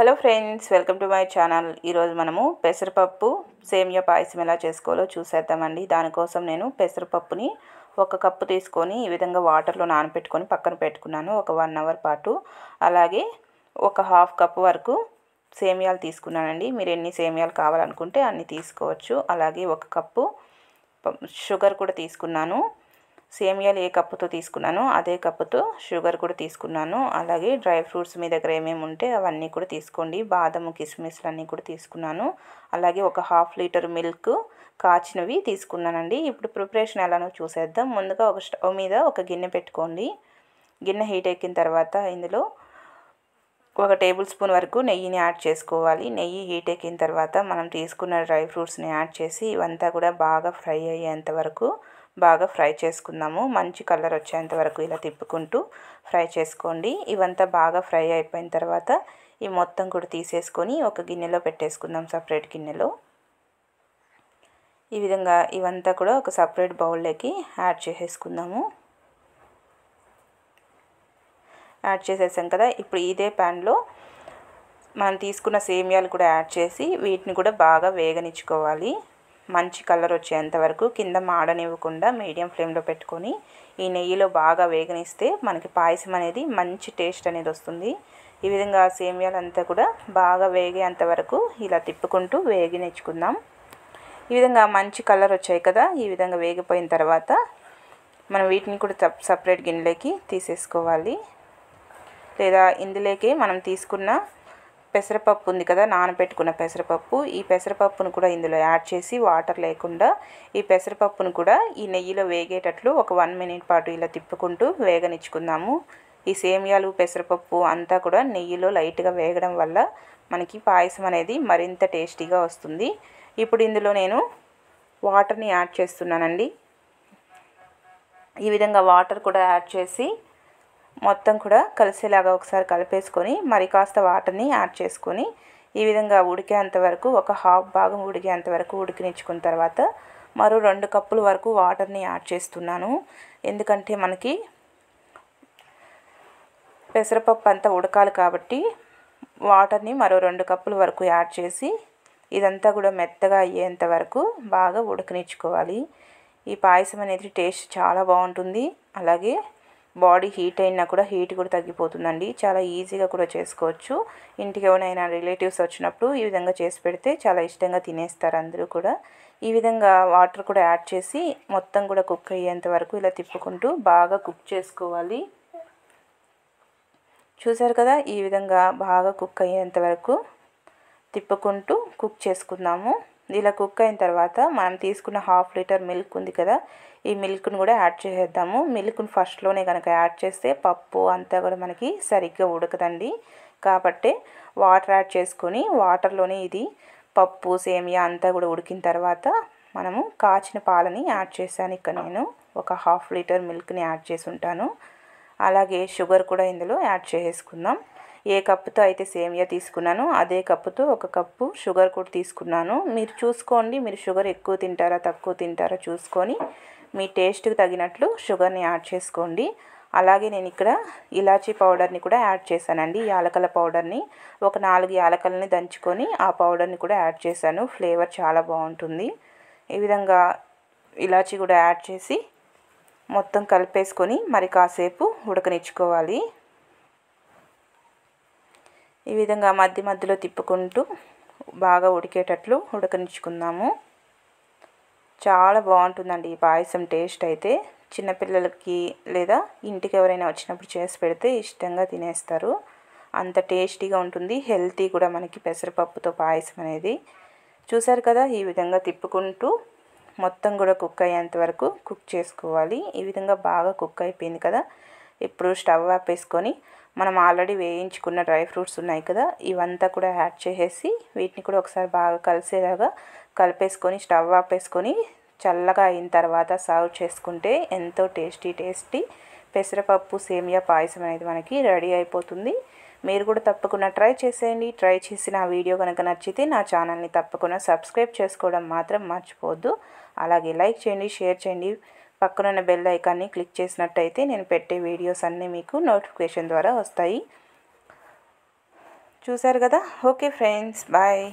hello friends welcome to my channel ఈరోజు మనము పెసరపప్పు సేమియా పాయసం ఎలా చేసుకోవాలో చూసేద్దామండి దానికోసం నేను పెసరపప్పుని ఒక కప్పు తీసుకొని ఈ విధంగా వాటర్లో నానబెట్టుకొని పక్కన పెట్టుకున్నాను ఒక వన్ అవర్ పాటు అలాగే ఒక హాఫ్ కప్ వరకు సేమియాలు తీసుకున్నానండి మీరు ఎన్ని సేమియాలు కావాలనుకుంటే అన్ని తీసుకోవచ్చు అలాగే ఒక కప్పు షుగర్ కూడా తీసుకున్నాను సేమియాలు ఏ కప్పుతో తీసుకున్నాను అదే కప్పుతో షుగర్ కూడా తీసుకున్నాను అలాగే డ్రై ఫ్రూట్స్ మీ దగ్గర ఏమేమి ఉంటే అవన్నీ కూడా తీసుకోండి బాదము కిస్మిస్లు అన్నీ కూడా తీసుకున్నాను అలాగే ఒక హాఫ్ లీటర్ మిల్క్ కాచినవి తీసుకున్నానండి ఇప్పుడు ప్రిపరేషన్ ఎలానో చూసేద్దాం ముందుగా ఒక స్టవ్ మీద ఒక గిన్నె పెట్టుకోండి గిన్నె హీట్ ఎక్కిన తర్వాత ఇందులో ఒక టేబుల్ స్పూన్ వరకు నెయ్యిని యాడ్ చేసుకోవాలి నెయ్యి హీట్ ఎక్కిన తర్వాత మనం తీసుకున్న డ్రై ఫ్రూట్స్ని యాడ్ చేసి ఇవంతా కూడా బాగా ఫ్రై అయ్యేంత వరకు బాగా ఫ్రై చేసుకుందాము మంచి కలర్ వచ్చేంత వరకు ఇలా తిప్పుకుంటూ ఫ్రై చేసుకోండి ఇవంతా బాగా ఫ్రై అయిపోయిన తర్వాత ఈ మొత్తం కూడా తీసేసుకొని ఒక గిన్నెలో పెట్టేసుకుందాం సపరేట్ గిన్నెలో ఈ విధంగా ఇవంతా కూడా ఒక సపరేట్ బౌల్లోకి యాడ్ చేసేసుకుందాము యాడ్ చేసేసాం కదా ఇప్పుడు ఇదే ప్యాన్లో మనం తీసుకున్న సేమియాలు కూడా యాడ్ చేసి వీటిని కూడా బాగా వేగనిచ్చుకోవాలి మంచి కలర్ వచ్చేంత వరకు కింద మాడనివ్వకుండా మీడియం ఫ్లేమ్లో పెట్టుకొని ఈ నెయ్యిలో బాగా వేగనిస్తే మనకి పాయసం అనేది మంచి టేస్ట్ అనేది వస్తుంది ఈ విధంగా సేమియాలంతా కూడా బాగా వేగేంత వరకు ఇలా తిప్పుకుంటూ వేగినెచ్చుకుందాం ఈ విధంగా మంచి కలర్ వచ్చాయి కదా ఈ విధంగా వేగిపోయిన తర్వాత మనం వీటిని కూడా సపరేట్ గిన్నెలోకి తీసేసుకోవాలి లేదా ఇందులోకి మనం తీసుకున్న పెసరపప్పు ఉంది కదా నానబెట్టుకున్న పెసరపప్పు ఈ పెసరపప్పును కూడా ఇందులో యాడ్ చేసి వాటర్ లేకుండా ఈ పెసరపప్పును కూడా ఈ నెయ్యిలో వేగేటట్లు ఒక వన్ మినిట్ పాటు ఇలా తిప్పుకుంటూ వేగనిచ్చుకుందాము ఈ సేమియాలు పెసరపప్పు అంతా కూడా నెయ్యిలో లైట్గా వేగడం వల్ల మనకి పాయసం అనేది మరింత టేస్టీగా వస్తుంది ఇప్పుడు ఇందులో నేను వాటర్ని యాడ్ చేస్తున్నానండి ఈ విధంగా వాటర్ కూడా యాడ్ చేసి మొత్తం కూడా కలిసేలాగా ఒకసారి కలిపేసుకొని మరి కాస్త వాటర్ని యాడ్ చేసుకొని ఈ విధంగా ఉడికేంత వరకు ఒక హాఫ్ భాగం ఉడికేంత వరకు ఉడికినిచ్చుకున్న తర్వాత మరో రెండు కప్పుల వరకు వాటర్ని యాడ్ చేస్తున్నాను ఎందుకంటే మనకి పెసరపప్పు అంతా ఉడకాలి కాబట్టి వాటర్ని మరో రెండు కప్పుల వరకు యాడ్ చేసి ఇదంతా కూడా మెత్తగా అయ్యేంత వరకు బాగా ఉడకనిచ్చుకోవాలి ఈ పాయసం అనేది టేస్ట్ చాలా బాగుంటుంది అలాగే బాడీ హీట్ అయినా కూడా హీట్ కూడా తగ్గిపోతుందండి చాలా ఈజీగా కూడా చేసుకోవచ్చు ఇంటికి ఎవరైనా రిలేటివ్స్ వచ్చినప్పుడు ఈ విధంగా చేసి పెడితే చాలా ఇష్టంగా తినేస్తారు అందరూ కూడా ఈ విధంగా వాటర్ కూడా యాడ్ చేసి మొత్తం కూడా కుక్ అయ్యేంత వరకు ఇలా తిప్పుకుంటూ బాగా కుక్ చేసుకోవాలి చూసారు కదా ఈ విధంగా బాగా కుక్ అయ్యేంత వరకు తిప్పుకుంటూ కుక్ చేసుకుందాము ఇలా కుక్ అయిన తర్వాత మనం తీసుకున్న హాఫ్ లీటర్ మిల్క్ ఉంది కదా ఈ మిల్క్ను కూడా యాడ్ చేసేద్దాము మిల్క్ను ఫస్ట్లోనే కనుక యాడ్ చేస్తే పప్పు అంతా కూడా మనకి సరిగ్గా ఉడకదండి కాబట్టి వాటర్ యాడ్ చేసుకొని వాటర్లోనే ఇది పప్పు సేమియా అంతా కూడా ఉడికిన తర్వాత మనము కాచిన పాలని యాడ్ చేశాను ఇక్కడ నేను ఒక హాఫ్ లీటర్ మిల్క్ని యాడ్ చేసి ఉంటాను అలాగే షుగర్ కూడా ఇందులో యాడ్ చేసుకుందాం ఏ కప్పుతో అయితే సేమియా తీసుకున్నానో అదే కప్పుతో ఒక కప్పు షుగర్ కూడా తీసుకున్నాను మీరు చూసుకోండి మీరు షుగర్ ఎక్కువ తింటారా తక్కువ తింటారా చూసుకొని మీ టేస్ట్కి తగినట్లు షుగర్ని యాడ్ చేసుకోండి అలాగే నేను ఇక్కడ ఇలాచీ పౌడర్ని కూడా యాడ్ చేశానండి యాలకల పౌడర్ని ఒక నాలుగు యాలకలని దంచుకొని ఆ పౌడర్ని కూడా యాడ్ చేశాను ఫ్లేవర్ చాలా బాగుంటుంది ఈ విధంగా ఇలాచీ కూడా యాడ్ చేసి మొత్తం కలిపేసుకొని మరి కాసేపు ఉడకనిచ్చుకోవాలి ఈ విధంగా మధ్య మధ్యలో తిప్పుకుంటూ బాగా ఉడికేటట్లు ఉడకనిచ్చుకుందాము చాలా బాగుంటుందండి ఈ పాయసం టేస్ట్ అయితే చిన్నపిల్లలకి లేదా ఇంటికి ఎవరైనా వచ్చినప్పుడు చేసి పెడితే ఇష్టంగా తినేస్తారు అంత టేస్టీగా ఉంటుంది హెల్తీ కూడా మనకి పెసరపప్పుతో పాయసం అనేది చూసారు కదా ఈ విధంగా తిప్పుకుంటూ మొత్తం కూడా కుక్ అయ్యేంత వరకు కుక్ చేసుకోవాలి ఈ విధంగా బాగా కుక్ అయిపోయింది కదా ఇప్పుడు స్టవ్ ఆపేసుకొని మనం ఆల్రెడీ వేయించుకున్న డ్రై ఫ్రూట్స్ ఉన్నాయి కదా ఇవంతా కూడా యాడ్ చేసేసి వీటిని కూడా ఒకసారి బాగా కలిసేలాగా కలిపేసుకొని స్టవ్ ఆపేసుకొని చల్లగా అయిన తర్వాత సర్వ్ చేసుకుంటే ఎంతో టేస్టీ టేస్టీ పెసరపప్పు సేమియా పాయసం అనేది మనకి రెడీ అయిపోతుంది మీరు కూడా తప్పకుండా ట్రై చేసేయండి ట్రై చేసి నా వీడియో కనుక నచ్చితే నా ఛానల్ని తప్పకుండా సబ్స్క్రైబ్ చేసుకోవడం మాత్రం మర్చిపోవద్దు అలాగే లైక్ చేయండి షేర్ చేయండి పక్కనున్న బెల్ ఐకాన్ని క్లిక్ చేసినట్టయితే నేను పెట్టే వీడియోస్ అన్నీ మీకు నోటిఫికేషన్ ద్వారా వస్తాయి చూశారు కదా ఓకే ఫ్రెండ్స్ బాయ్